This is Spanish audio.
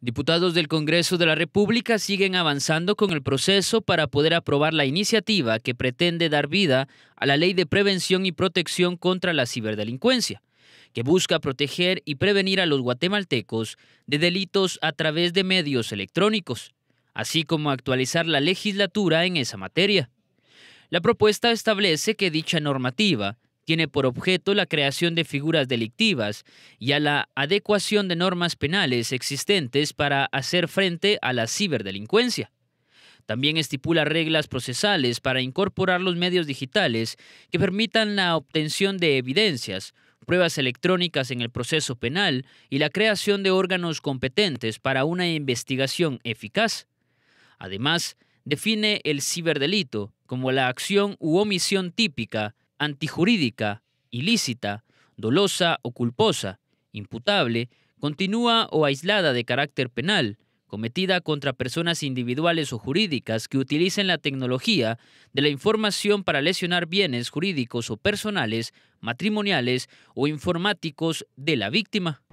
Diputados del Congreso de la República siguen avanzando con el proceso para poder aprobar la iniciativa que pretende dar vida a la Ley de Prevención y Protección contra la Ciberdelincuencia, que busca proteger y prevenir a los guatemaltecos de delitos a través de medios electrónicos, así como actualizar la legislatura en esa materia. La propuesta establece que dicha normativa tiene por objeto la creación de figuras delictivas y a la adecuación de normas penales existentes para hacer frente a la ciberdelincuencia. También estipula reglas procesales para incorporar los medios digitales que permitan la obtención de evidencias, pruebas electrónicas en el proceso penal y la creación de órganos competentes para una investigación eficaz. Además, define el ciberdelito como la acción u omisión típica antijurídica, ilícita, dolosa o culposa, imputable, continua o aislada de carácter penal, cometida contra personas individuales o jurídicas que utilicen la tecnología de la información para lesionar bienes jurídicos o personales, matrimoniales o informáticos de la víctima.